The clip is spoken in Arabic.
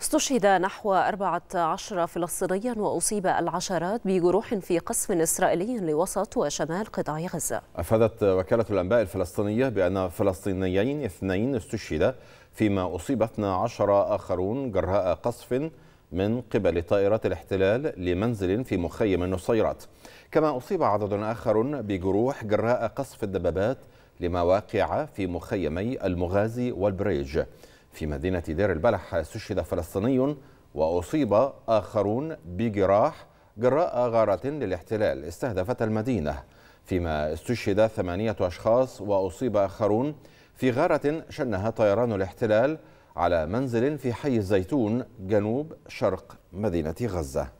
استشهد نحو 14 فلسطينيا وأصيب العشرات بجروح في قصف إسرائيلي لوسط وشمال قطاع غزة أفادت وكالة الأنباء الفلسطينية بأن فلسطينيين اثنين استشهدا فيما أصيب 12 آخرون جراء قصف من قبل طائرات الاحتلال لمنزل في مخيم النصيرات كما أصيب عدد آخر بجروح جراء قصف الدبابات لمواقع في مخيمي المغازي والبريج في مدينة دير البلح استشهد فلسطيني وأصيب آخرون بجراح جراء غارة للاحتلال استهدفت المدينة فيما استشهد ثمانية أشخاص وأصيب آخرون في غارة شنها طيران الاحتلال على منزل في حي الزيتون جنوب شرق مدينة غزة